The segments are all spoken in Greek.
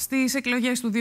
Στις εκλογές του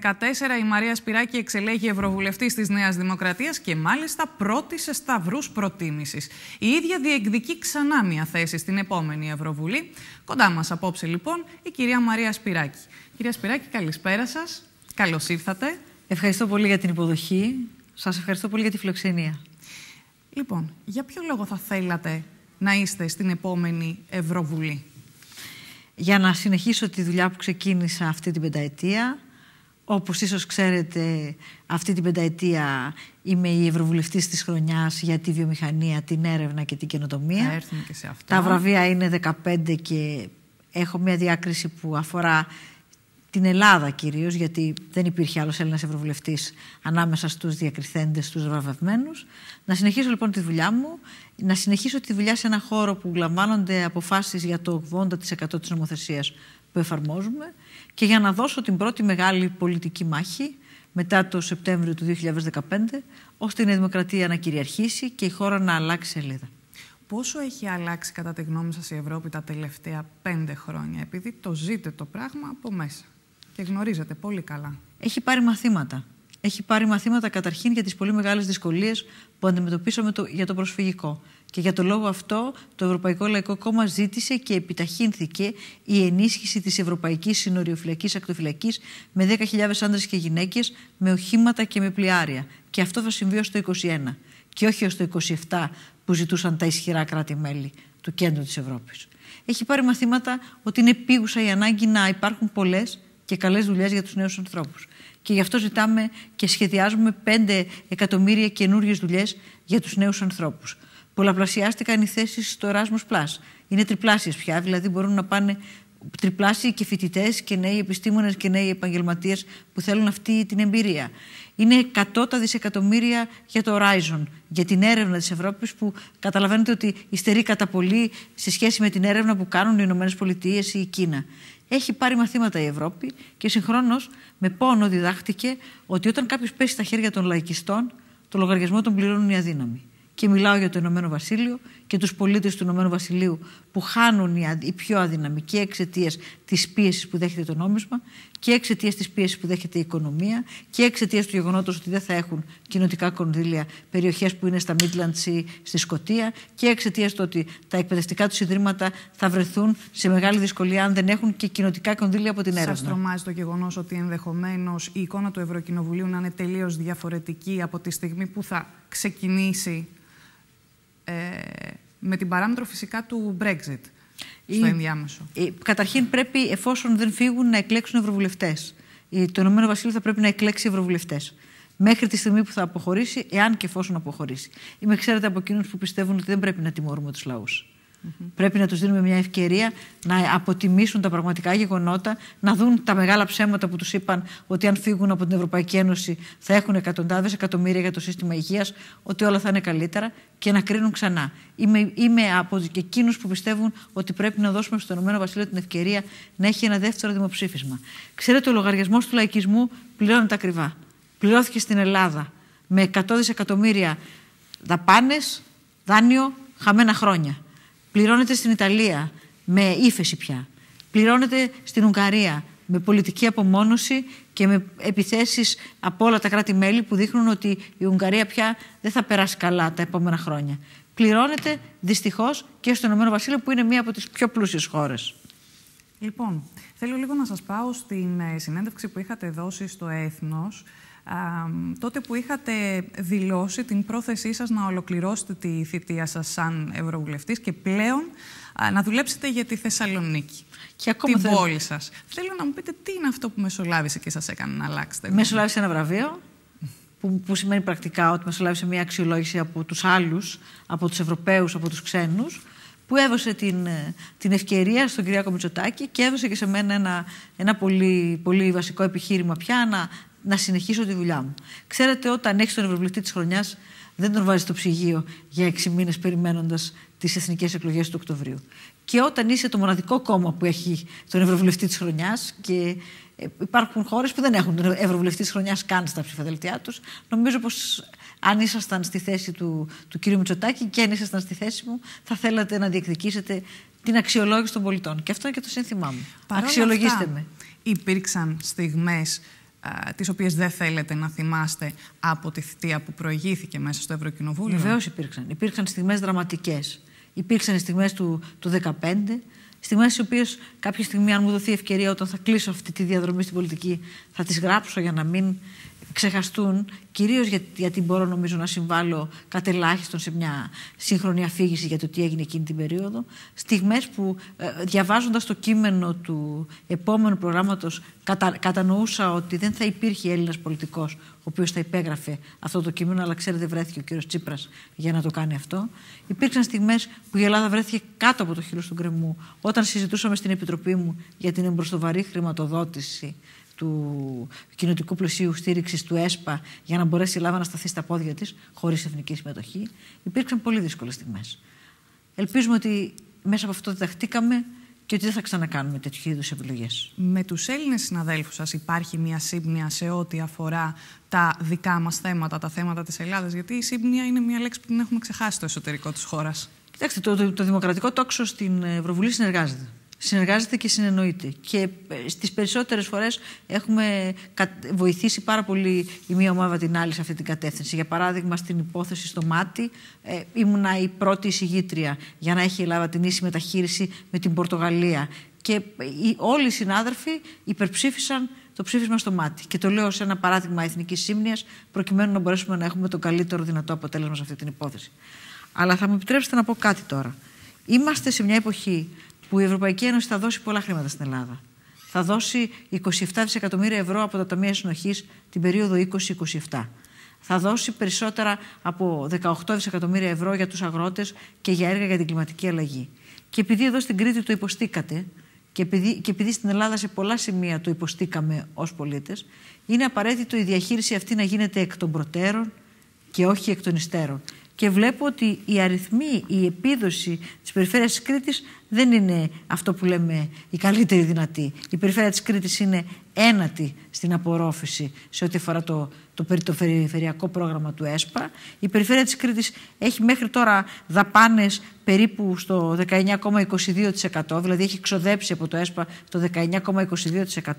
2014, η Μαρία Σπυράκη εξελέγει Ευρωβουλευτής της Νέας Δημοκρατίας και μάλιστα πρώτη σε σταυρούς προτίμησης. Η ίδια διεκδικεί ξανά μια θέση στην επόμενη Ευρωβουλή. Κοντά μας απόψε, λοιπόν, η κυρία Μαρία Σπυράκη. Κυρία Σπυράκη, καλησπέρα σας. Καλώς ήρθατε. Ευχαριστώ πολύ για την υποδοχή. Σας ευχαριστώ πολύ για τη φιλοξενία. Λοιπόν, για ποιο λόγο θα θέλατε να είστε στην επόμενη Ευρωβουλή για να συνεχίσω τη δουλειά που ξεκίνησα αυτή την πενταετία. Όπως ίσως ξέρετε, αυτή την πενταετία είμαι η Ευρωβουλευτής της Χρονιάς για τη βιομηχανία, την έρευνα και την καινοτομία. έρθουμε και σε αυτό. Τα βραβεία είναι 15 και έχω μια διάκριση που αφορά την Ελλάδα κυρίως, γιατί δεν υπήρχε άλλος Έλληνας Ευρωβουλευτής ανάμεσα στους διακριθέντες, στους βραβευμένους. Να συνεχίσω λοιπόν τη δουλειά μου, να συνεχίσω τη δουλειά σε ένα χώρο που λαμβάνονται αποφάσεις για το 80% της νομοθεσίας που εφαρμόζουμε και για να δώσω την πρώτη μεγάλη πολιτική μάχη μετά το Σεπτέμβριο του 2015, ώστε η Νέα Δημοκρατία να κυριαρχήσει και η χώρα να αλλάξει σελίδα. Πόσο έχει αλλάξει κατά τη γνώμη σας η Ευρώπη τα τελευταία πέντε χρόνια, επειδή το ζείτε το πράγμα από μέσα και γνωρίζετε πολύ καλά. Έχει πάρει μαθήματα. Έχει πάρει μαθήματα καταρχήν για τις πολύ μεγάλες δυσκολίες που αντιμετωπίσαμε το, για το προσφυγικό. Και για το λόγο αυτό, το Ευρωπαϊκό Λαϊκό Κόμμα ζήτησε και επιταχύνθηκε η ενίσχυση της Ευρωπαϊκής Συνοριοφυλακής Ακτοφυλακής με 10.000 άντρες και γυναίκες, με οχήματα και με πλοιάρια. Και αυτό θα συμβεί ως το 2021. Και όχι ως το 27 που ζητούσαν τα ισχυρά κράτη-μέλη του κέντρου της Ευρώπης. Έχει πάρει μαθήματα ότι είναι επίγουσα η ανάγκη να υπάρχουν πολλές και καλές δουλειές για τους νέους ανθρώπους. Και γι' αυτό ζητάμε και σχεδιάζουμε 5 εκατομμύρια καινούριες δουλειές για τους νέους ανθρώπους. Πολλαπλασιάστηκαν οι θέσεις στο Erasmus Plus. Είναι τριπλάσιες πια, δηλαδή μπορούν να πάνε τριπλάσιοι και φοιτητές και νέοι επιστήμονες και νέοι επαγγελματίες που θέλουν αυτή την εμπειρία. Είναι 100 τα δισεκατομμύρια για το Horizon, για την έρευνα της Ευρώπης, που καταλαβαίνετε ότι υστερεί κατά πολύ σε σχέση με την έρευνα που κάνουν οι Ηνωμένες Πολιτείες ή η Κίνα. Έχει πάρει μαθήματα η Ευρώπη και συγχρόνως με πόνο διδάχτηκε ότι όταν κάποιος πέσει στα χέρια των λαϊκιστών, το λογαριασμό τον πληρώνουν οι αδύναμοι. Και μιλάω για το Ηνωμένο Βασίλειο και τους πολίτες του Ηνωμένου Βασιλείου που χάνουν οι πιο αδυναμικοί εξαιτίας της πίεσης που δέχεται το νόμισμα και εξαιτίας της πίεσης που δέχεται η οικονομία και εξαιτίας του γεγονότος ότι δεν θα έχουν κοινοτικά κονδύλια περιοχές που είναι στα Midlands ή στη Σκοτία, και εξαιτίας του ότι τα εκπαιδευτικά τους ιδρύματα θα βρεθούν σε μεγάλη δυσκολία αν δεν έχουν και κοινοτικά κονδύλια από την έρευνα. Σα τρομάζει το γεγονός ότι ενδεχομένως η εικόνα του Ευρωκοινοβουλίου να είναι τελείως διαφορετική από τη στιγμή που θα ξεκινήσει ε, με την παράμετρο φυσικά του Brexit στο ενδιάμεσο. Καταρχήν πρέπει, εφόσον δεν φύγουν, να εκλέξουν ευρωβουλευτές. Το Ηνωμένο Βασίλειο θα πρέπει να εκλέξει ευρωβουλευτές. Μέχρι τη στιγμή που θα αποχωρήσει, εάν και εφόσον αποχωρήσει. Είμαι, ξέρετε, από εκείνους που πιστεύουν ότι δεν πρέπει να τιμωρούμε τους λαούς. Πρέπει να τους δίνουμε μια ευκαιρία να αποτιμήσουν τα πραγματικά γεγονότα, να δουν τα μεγάλα ψέματα που τους είπαν ότι αν φύγουν από την Ευρωπαϊκή Ένωση θα έχουν εκατοντάδες εκατομμύρια για το σύστημα υγείας, ότι όλα θα είναι καλύτερα και να κρίνουν ξανά. Είμαι, είμαι από εκείνους που πιστεύουν ότι πρέπει να δώσουμε στον Ηνωμένο Βασίλειο την ευκαιρία να έχει ένα δεύτερο δημοψήφισμα. Ξέρετε, ο λογαριασμός του λαϊκισμού πληρώνεται ακριβά. Πληρώθηκε στην Ελλάδα με 100 δισεκατομμύρια δαπάνες, δάνειο, χαμένα χρόνια πληρώνεται στην Ιταλία με ύφεση πια, πληρώνεται στην Ουγγαρία με πολιτική απομόνωση και με επιθέσεις από όλα τα κράτη-μέλη που δείχνουν ότι η Ουγγαρία πια δεν θα περάσει καλά τα επόμενα χρόνια. Πληρώνεται δυστυχώς και στο Ηνωμένο Βασίλειο που είναι μία από τις πιο πλούσιες χώρες. Λοιπόν, θέλω λίγο να σας πάω στην ε, συνέντευξη που είχατε δώσει στο Έθνος τότε που είχατε δηλώσει την πρόθεσή σας να ολοκληρώσετε τη θητεία σας σαν Ευρωβουλευτής και πλέον να δουλέψετε για τη Θεσσαλονίκη. Και ακόμα την πόλη σας. Θέλω να μου πείτε τι είναι αυτό που μεσολάβησε και σας έκανε να αλλάξετε. Μεσολάβησε ένα βραβείο, που, που σημαίνει πρακτικά ότι μεσολάβησε μια αξιολόγηση από τους άλλους, από τους Ευρωπαίους, από τους ξένους, που έδωσε την, ε, την ευκαιρία στον κυρία Μητσοτάκη και έδωσε και σε μένα ένα, ένα πολύ, πολύ βασικό επιχείρημα πια να, να συνεχίσω τη δουλειά μου. Ξέρετε, όταν έχεις τον Ευρωβουλευτή της χρονιάς, δεν τον βάζεις στο ψυγείο για έξι μήνες περιμένοντας τις εθνικές εκλογές του Οκτωβρίου. Και όταν είσαι το μοναδικό κόμμα που έχει τον Ευρωβουλευτή της χρονιάς και ε, υπάρχουν χώρες που δεν έχουν τον Ευρωβουλευτή της χρονιάς καν στα ψηφοδελτιά τους, νομίζω πως αν ήσασταν στη θέση του, του κ. Μητσοτάκη και αν ήσασταν στη θέση μου, θα θέλατε να διεκδικήσετε την αξιολόγηση των πολιτών. Και αυτό είναι και το σύνθημά μου. Παρόλα Αξιολογήστε με. Υπήρξαν στιγμές τις οποίες δεν θέλετε να θυμάστε από τη θητεία που προηγήθηκε μέσα στο Ευρωκοινοβούλιο. Βεβαίως υπήρξαν. Υπήρξαν στιγμές δραματικές. Υπήρξαν οι στιγμές του, του 2015, στιγμές οι οποίες κάποια στιγμή αν μου δοθεί ευκαιρία όταν θα κλείσω αυτή τη διαδρομή στην πολιτική θα τις γράψω για να μην ξεχαστούν, κυρίως γιατί μπορώ νομίζω να συμβάλλω κατελάχιστον σε μια σύγχρονη αφήγηση για το τι έγινε εκείνη την περίοδο, στιγμές που ε, διαβάζοντας το κείμενο του επόμενου προγράμματος κατα, κατανοούσα ότι δεν θα υπήρχε Έλληνας πολιτικός ο οποίος θα υπέγραφε αυτό το κείμενο, αλλά ξέρετε βρέθηκε ο κύριος Τσίπρας για να το κάνει αυτό. Υπήρξαν στιγμές που η Ελλάδα βρέθηκε κάτω από το χείλος του γκρεμού, όταν συζητούσαμε στην Επιτροπή μου για την εμπροστοβαρή χρηματοδότηση του κοινοτικού πλουσίου στήριξης του ΕΣΠΑ για να μπορέσει η Ελλάδα να σταθεί στα πόδια της χωρίς εθνική συμμετοχή. Υπήρξαν πολύ δύσκολες στιγμές. Ελπίζουμε ότι μέσα από αυτό διδαχτήκαμε και ότι δεν θα ξανακάνουμε τέτοιου είδους επιλογές. Με τους Έλληνες συναδέλφους σας υπάρχει μια σύμπνοια σε ό,τι αφορά τα δικά μας θέματα, τα θέματα της Ελλάδας, γιατί η σύμπνοια είναι μια λέξη που την έχουμε ξεχάσει το εσωτερικό της χώρας. Κοιτάξτε, το, το, το δημοκρατικό τόξο στην Ευρωβουλή συνεργάζεται συνεργάζεται και συνεννοείται. Και ε, στις περισσότερες φορές έχουμε βοηθήσει πάρα πολύ η μία ομάδα την άλλη σε αυτή την κατεύθυνση. Για παράδειγμα, στην υπόθεση στο Μάτι, ε, ήμουνα η πρώτη εισηγήτρια για να έχει η Ελλάδα την ίση μεταχείριση με την Πορτογαλία. Και ε, όλοι οι συνάδελφοι υπερψήφισαν το ψήφισμα στο μάτι. Και το λέω σε ένα παράδειγμα εθνικής σύμνοιας, προκειμένου να μπορέσουμε να έχουμε το καλύτερο δυνατό αποτέλεσμα σε αυτή την υπόθεση. Αλλά θα μου επιτρέψετε να πω κάτι τώρα. Είμαστε σε μια εποχή που η Ευρωπαϊκή Ένωση θα δώσει πολλά χρήματα στην Ελλάδα. Θα δώσει 27 δισεκατομμύρια ευρώ από τα Ταμεία Συνοχής την περίοδο 2027. Θα δώσει περισσότερα από 18 δισεκατομμύρια ευρώ για τους αγρότες και για έργα για την κλιματική αλλαγή. Και επειδή εδώ στην Κρήτη το υποστήκατε και επειδή, και επειδή στην Ελλάδα σε πολλά σημεία το υποστήκαμε ως πολίτες, είναι απαραίτητο η διαχείριση αυτή να γίνεται εκ των προτέρων και όχι εκ των υστέρων και βλέπω ότι η αριθμή, η επίδοση της περιφέρειας της Κρήτης δεν είναι αυτό που λέμε η καλύτερη δυνατή. Η περιφέρεια της Κρήτης είναι ένατη στην απορρόφηση σε ό,τι αφορά το, το, το περιφερειακό πρόγραμμα του ΕΣΠΑ. Η περιφέρεια της Κρήτης έχει μέχρι τώρα δαπάνες περίπου στο 19,22%, δηλαδή έχει ξοδέψει από το ΕΣΠΑ το 19,22%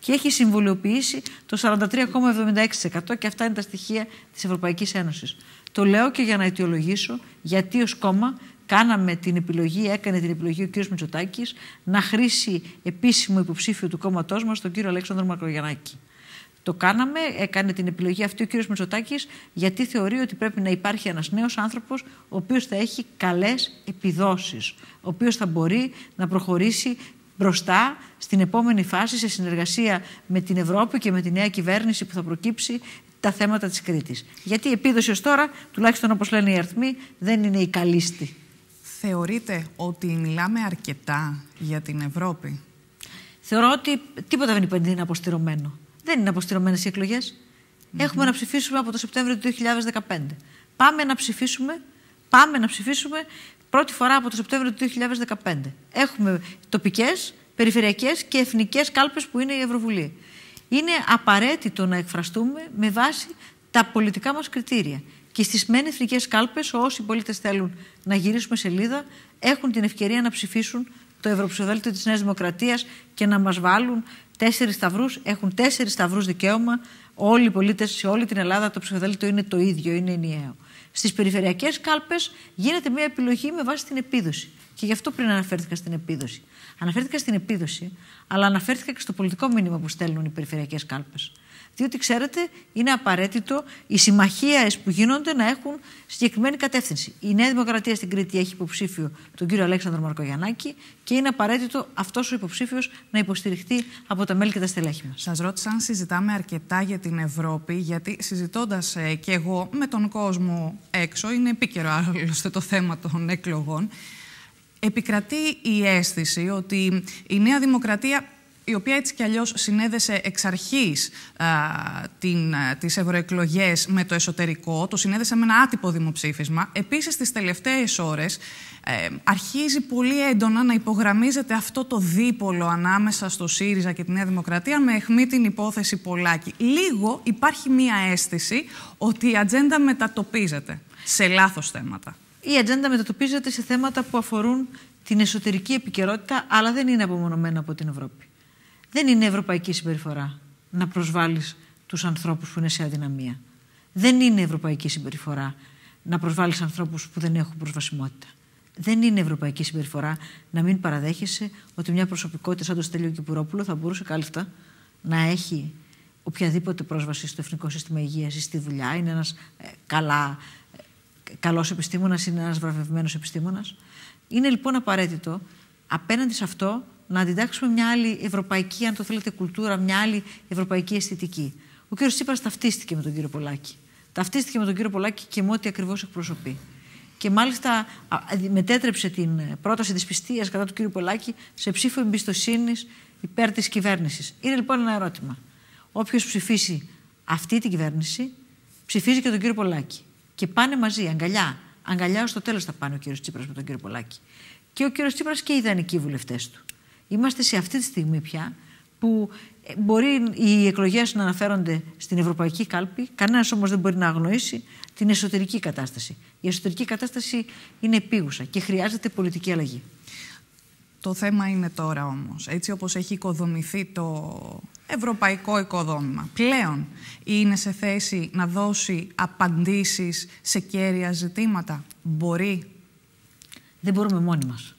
και έχει συμβολιοποιήσει το 43,76% και αυτά είναι τα στοιχεία της Ευρωπαϊκής Ένωσης. Το λέω και για να αιτιολογήσω γιατί ως κόμμα κάναμε την επιλογή, έκανε την επιλογή ο κ. Μητσοτάκης να χρήσει επίσημο υποψήφιο του κόμματός μας τον κύριο Αλέξανδρο Μακρογιαννάκη. Το κάναμε, έκανε την επιλογή αυτή ο κ. Μητσοτάκης, γιατί θεωρεί ότι πρέπει να υπάρχει ένας νέος άνθρωπος, ο οποίος θα έχει καλές επιδόσεις, ο οποίος θα μπορεί να προχωρήσει μπροστά στην επόμενη φάση σε συνεργασία με την Ευρώπη και με τη νέα κυβέρνηση που θα προκύψει, τα θέματα της Κρήτης. Γιατί η επίδοση ως τώρα, τουλάχιστον όπως λένε οι αριθμοί, δεν είναι η καλύστη. Θεωρείτε ότι μιλάμε αρκετά για την Ευρώπη. Θεωρώ ότι τίποτα δεν είναι αποστηρωμένο. Δεν είναι αποστηρωμένες οι εκλογές. Έχουμε να ψηφίσουμε από το Σεπτέμβριο του 2015. Πάμε να ψηφίσουμε. Πάμε να ψηφίσουμε πρώτη φορά από το Σεπτέμβριο του 2015. Έχουμε τοπικές, περιφερειακές και εθνικές κάλπες που είναι η Ευρωβουλή είναι απαραίτητο να εκφραστούμε με βάση τα πολιτικά μας κριτήρια. Και στις μεν εθνικές κάλπες όσοι πολίτες θέλουν να γυρίσουμε σελίδα έχουν την ευκαιρία να ψηφίσουν το Ευρωψηφοδέλτιο της Νέας Δημοκρατίας και να μας βάλουν τέσσερις σταυρούς. Έχουν τέσσερις σταυρούς δικαίωμα. Όλοι οι πολίτες σε όλη την Ελλάδα το ψηφοδέλτιο είναι το ίδιο, είναι ενιαίο. Στις περιφερειακές κάλπες γίνεται μια επιλογή με βάση την επίδοση. Και γι' αυτό πριν αναφέρθηκα στην επίδοση. Αναφέρθηκα στην επίδοση, αλλά αναφέρθηκα και στο πολιτικό μήνυμα που στέλνουν οι περιφερειακές κάλπες. Διότι, ξέρετε, είναι απαραίτητο οι συμμαχίες που γίνονται να έχουν συγκεκριμένη κατεύθυνση. Η Νέα Δημοκρατία στην Κρήτη έχει υποψήφιο τον κύριο Αλέξανδρο Μαρκογιαννάκη και είναι απαραίτητο αυτός ο υποψήφιος να υποστηριχτεί από τα μέλη και τα στελέχη μας. Σας ρώτησα αν συζητάμε αρκετά για την Ευρώπη, γιατί συζητώντας ε, και εγώ με τον κόσμο έξω, είναι επίκαιρο άλλωστε το θέμα των εκλογών επικρατεί η αίσθηση ότι η Νέα Δημοκρατία η οποία έτσι κι αλλιώς συνέδεσε εξ αρχής α, την, τις ευρωεκλογές με το εσωτερικό, το συνέδεσε με ένα άτυπο δημοψήφισμα. Επίσης, τις τελευταίες ώρες ε, αρχίζει πολύ έντονα να υπογραμμίζεται αυτό το δίπολο ανάμεσα στο ΣΥΡΙΖΑ και τη Νέα Δημοκρατία με αιχμή την υπόθεση Πολάκη. Λίγο υπάρχει μία αίσθηση ότι η ατζέντα μετατοπίζεται σε λάθος θέματα. Η ατζέντα μετατοπίζεται σε θέματα που αφορούν την εσωτερική επικαιρότητα, αλλά δεν είναι απομονωμένα από την Ευρώπη. Δεν είναι ευρωπαϊκή συμπεριφορά να προσβάλλεις τους ανθρώπους που είναι σε αδυναμία. Δεν είναι ευρωπαϊκή συμπεριφορά να προσβάλλεις ανθρώπους που δεν έχουν προσβασιμότητα. Δεν είναι ευρωπαϊκή συμπεριφορά να μην παραδέχεσαι ότι μια προσωπικότητα σαν το Στέλιο Κυπουρόπουλο θα μπορούσε κάλλιστα να έχει οποιαδήποτε πρόσβαση στο Εθνικό Σύστημα Υγείας ή στη δουλειά. Είναι ένας ε, καλά, ε, καλός επιστήμονας, είναι ένας βραβευμένος επιστήμονας. Είναι λοιπόν απαραίτητο απέναντι σε αυτό να αντιτάξουμε μια άλλη ευρωπαϊκή, αν το θέλετε, κουλτούρα, μια άλλη ευρωπαϊκή αισθητική. Ο κύριος Τσίπρας ταυτίστηκε με τον κύριο Πολάκη. Ταυτίστηκε με τον κύριο Πολάκη και με ό,τι ακριβώς εκπροσωπεί. Και μάλιστα μετέτρεψε την πρόταση τη πιστεία κατά του κύριου Πολάκη σε ψήφο εμπιστοσύνης υπέρ της κυβέρνησης. Είναι λοιπόν ένα ερώτημα. Όποιος ψηφίσει αυτή την κυβέρνηση, ψηφίζει και τον κύριο Πολάκη. Και πάνε μαζί, αγκαλιά. Αγκαλιά ως το τέλος θα πάνε ο κύριος Τσίπρας με τον κύριο Πολάκη. Και ο κύριος Τσίπρας και οι ιδανικοί βουλευτές του. Είμαστε σε αυτή τη στιγμή πια που ε, μπορεί οι εκλογές να αναφέρονται στην ευρωπαϊκή κάλπη, Κανένας όμως δεν μπορεί να αγνοήσει την εσωτερική κατάσταση. Η εσωτερική κατάσταση είναι επίγουσα και χρειάζεται πολιτική αλλαγή. Το θέμα είναι τώρα όμως, έτσι όπως έχει οικοδομηθεί το ευρωπαϊκό οικοδόμημα, πλέον είναι σε θέση να δώσει απαντήσεις σε κέρια ζητήματα. Μπορεί. Δεν μπορούμε μόνοι μας.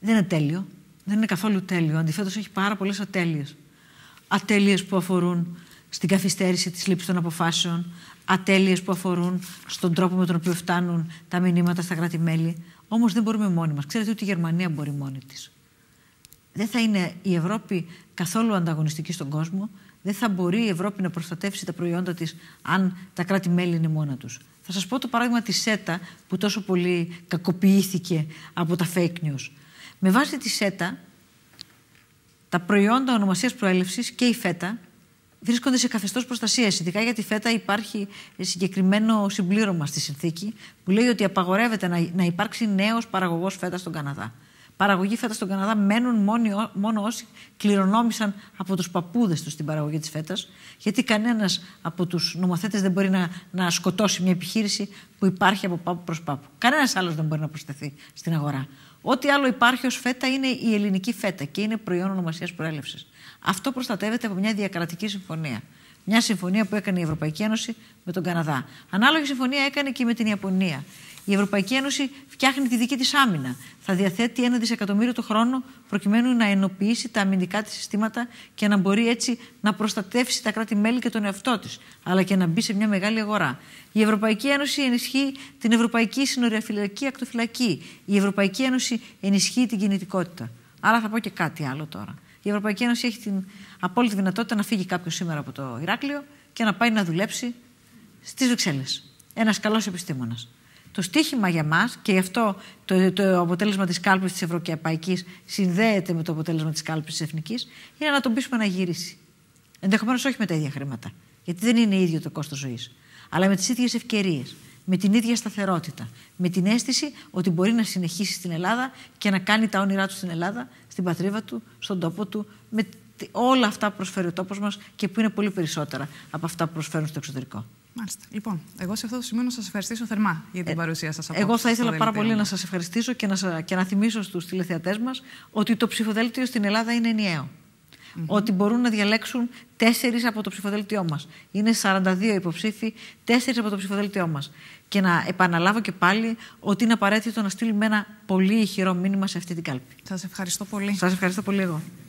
Δεν είναι τέλειο δεν είναι καθόλου τέλειο. Αντιθέτως, έχει πάρα πολλές ατέλειες. Ατέλειες που αφορούν στην καθυστέρηση της λήψης των αποφάσεων, ατέλειες που αφορούν στον τρόπο με τον οποίο φτάνουν τα μηνύματα στα κράτη-μέλη. Όμως δεν μπορούμε μόνοι μας. Ξέρετε ότι η Γερμανία μπορεί μόνη της. Δεν θα είναι η Ευρώπη καθόλου ανταγωνιστική στον κόσμο. Δεν θα μπορεί η Ευρώπη να προστατεύσει τα προϊόντα της αν τα κράτη-μέλη είναι μόνα τους. Θα σας πω το παράδειγμα της ΣΕΤΑ που τόσο πολύ κακοποιήθηκε από τα fake news. Με βάση τη ΣΕΤΑ, τα προϊόντα ονομασίας προέλευσης και η ΦΕΤΑ βρίσκονται σε καθεστώς προστασίας. Ειδικά για τη ΦΕΤΑ υπάρχει συγκεκριμένο συμπλήρωμα στη συνθήκη που λέει ότι απαγορεύεται να υπάρξει νέος παραγωγός ΦΕΤΑ στον Καναδά. Παραγωγή ΦΕΤΑ στον Καναδά μένουν μόνο, μόνο όσοι κληρονόμησαν από τους παππούδες τους την παραγωγή της ΦΕΤΑ, γιατί κανένας από τους νομοθέτες δεν μπορεί να, να σκοτώσει μια επιχείρηση που υπάρχει από πάπου προς πάπου. Κανένας άλλος δεν μπορεί να προσθεθεί στην αγορά. Ό,τι άλλο υπάρχει ως φέτα είναι η ελληνική φέτα και είναι προϊόν ονομασίας προέλευσης. Αυτό προστατεύεται από μια διακρατική συμφωνία. Μια συμφωνία που έκανε η Ευρωπαϊκή Ένωση με τον Καναδά. Ανάλογη συμφωνία έκανε και με την Ιαπωνία. Η Ευρωπαϊκή Ένωση φτιάχνει τη δική της άμυνα. Θα διαθέτει ένα δισεκατομμύριο το χρόνο προκειμένου να ενοποιήσει τα αμυντικά της συστήματα και να μπορεί έτσι να προστατεύσει τα κράτη-μέλη και τον εαυτό της, αλλά και να μπει σε μια μεγάλη αγορά. Η Ευρωπαϊκή Ένωση ενισχύει την Ευρωπαϊκή Συνοριαφυλακή Ακτοφυλακή. Η Ευρωπαϊκή Ένωση ενισχύει την κινητικότητα. Άρα θα πω και κάτι άλλο τώρα. Η Ευρωπαϊκή Ένωση έχει την απόλυτη δυνατότητα να φύγει κάποιος σήμερα από το Ηράκλειο και να πάει να δουλέψει στις Βρυξέλλες. Ένας καλός επιστήμονας. Το στίχημα για μας, και γι' αυτό το, το αποτέλεσμα της κάλπης της Ευρωπαϊκής συνδέεται με το αποτέλεσμα της κάλπης της Εθνικής, είναι να τον πείσουμε να γυρίσει. Ενδεχομένως όχι με τα ίδια χρήματα. Γιατί δεν είναι ίδιο το κόστος ζωής. Αλλά με τις ίδιες ευκαιρίες, με την ίδια σταθερότητα. Με την αίσθηση ότι μπορεί να συνεχίσει στην Ελλάδα και να κάνει τα όνειρά του στην Ελλάδα, στην πατρίδα του, στον τόπο του, με όλα αυτά που προσφέρει ο τόπος μας και που είναι πολύ περισσότερα από αυτά που προσφέρουν στο εξωτερικό. Μάλιστα. Λοιπόν, εγώ σε αυτό το σημείο να σας ευχαριστήσω θερμά για την ε, παρουσία σας. Εγώ θα ήθελα πάρα πολύ να σας ευχαριστήσω και να, και να θυμίσω στους τηλεθεατές μας ότι το ψηφοδέλτιο στην Ελλάδα είναι ενιαίο. Ότι μπορούν να διαλέξουν τέσσερις από το ψηφοδέλτιό μας. Είναι 42 υποψήφοι, τέσσερις από το ψηφοδέλτιό μας. Και να επαναλάβω και πάλι ότι είναι απαραίτητο να στείλουμε ένα πολύ ηχηρό μήνυμα σε αυτή την κάλπη. Σας ευχαριστώ πολύ. Σας ευχαριστώ πολύ εγώ.